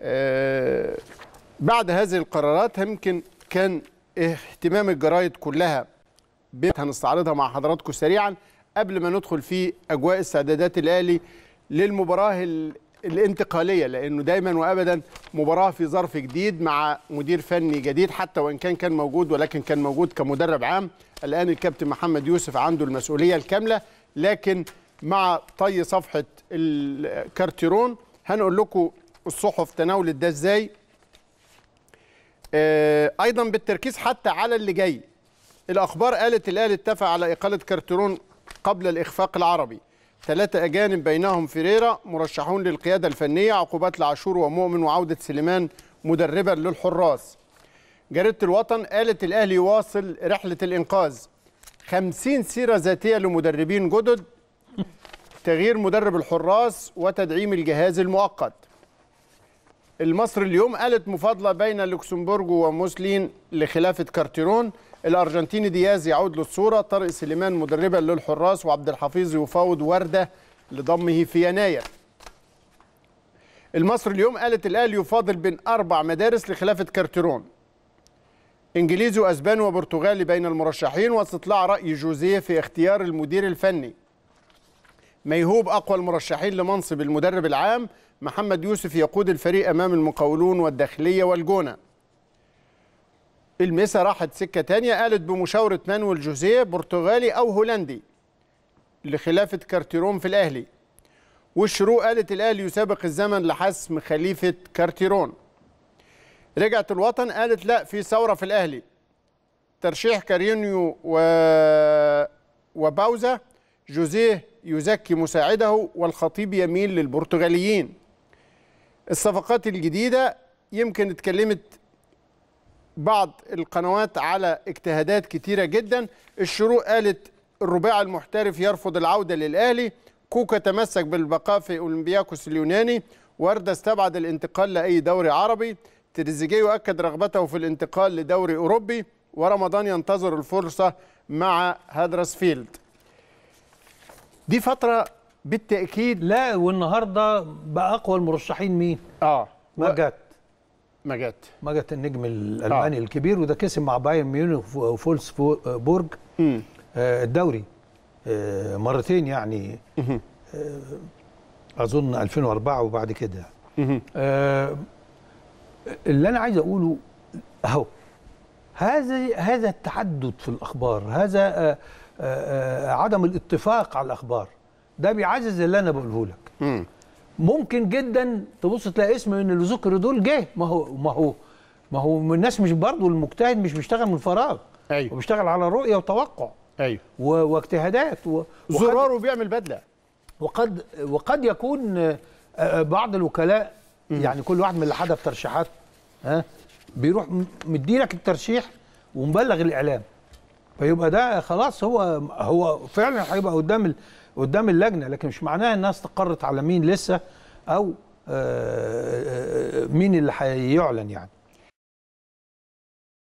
آه، بعد هذه القرارات يمكن كان اهتمام الجرايد كلها بيت هنستعرضها مع حضراتكم سريعا قبل ما ندخل في اجواء استعدادات الاهلي للمباراه الانتقاليه لانه دايما وابدا مباراه في ظرف جديد مع مدير فني جديد حتى وان كان كان موجود ولكن كان موجود كمدرب عام الان الكابتن محمد يوسف عنده المسؤوليه الكامله لكن مع طي صفحه الكارتيرون هنقول لكم الصحف تناولت ده ازاي آه، ايضا بالتركيز حتى على اللي جاي الاخبار قالت الاهلي اتفق على اقاله كارترون قبل الاخفاق العربي ثلاثه اجانب بينهم فيريرا مرشحون للقياده الفنيه عقوبات لعاشور ومؤمن وعوده سليمان مدربا للحراس جريده الوطن قالت الاهلي يواصل رحله الانقاذ 50 سيره ذاتيه لمدربين جدد تغيير مدرب الحراس وتدعيم الجهاز المؤقت المصر اليوم قالت مفاضله بين لوكسمبورج وموسلين لخلافه كارتيرون الارجنتيني دياز يعود للصوره طارق سليمان مدربا للحراس وعبد الحفيظ يفاوض ورده لضمه في يناير المصر اليوم قالت الاهلي يفاضل بين اربع مدارس لخلافه كارتيرون انجليزي واسباني وبرتغالي بين المرشحين واستطلاع راي جوزيه في اختيار المدير الفني ميهوب أقوى المرشحين لمنصب المدرب العام محمد يوسف يقود الفريق أمام المقاولون والداخلية والجونة المسا راحت سكة تانية قالت بمشاورة مانويل جوزيه برتغالي أو هولندي لخلافة كارتيرون في الأهلي والشروق قالت الأهلي يسابق الزمن لحسم خليفة كارتيرون رجعت الوطن قالت لا في ثورة في الأهلي ترشيح كارينيو و... وباوزا جوزيه يزكي مساعده والخطيب يميل للبرتغاليين الصفقات الجديدة يمكن اتكلمت بعض القنوات على اجتهادات كتيرة جدا الشروق قالت الرباع المحترف يرفض العودة للأهلي كوكا تمسك بالبقاء في أولمبياكوس اليوناني وردة استبعد الانتقال لأي دوري عربي تريزيجيه يؤكد رغبته في الانتقال لدوري أوروبي ورمضان ينتظر الفرصة مع هادرسفيلد دي فتره بالتاكيد لا والنهارده باقوى المرشحين مين؟ اه ماجات ماجات ماجات النجم آه. الالماني آه. الكبير وده كسب مع بايرن ميونخ وفولس بورج آه الدوري آه مرتين يعني آه اظن 2004 وبعد كده آه اللي انا عايز اقوله اهو هذا هذا التعدد في الاخبار هذا آه عدم الاتفاق على الاخبار ده بيعزز اللي انا بقوله لك ممكن جدا تبص تلاقي اسم من اللي ذكر دول جه ما هو ما هو ما هو الناس مش برضه المجتهد مش بيشتغل من فراغ ايوه وبيشتغل على رؤيه وتوقع ايوه واجتهادات و... زراره بيعمل بدله وقد وقد يكون آه، آه، بعض الوكلاء مم. يعني كل واحد من اللي حدف ترشيحات ها بيروح مديلك الترشيح ومبلغ الاعلام فيبقى ده خلاص هو هو فعلا هيبقى قدام قدام اللجنه لكن مش معناها انها استقرت على مين لسه او آه، آه، آه، مين اللي هيعلن يعني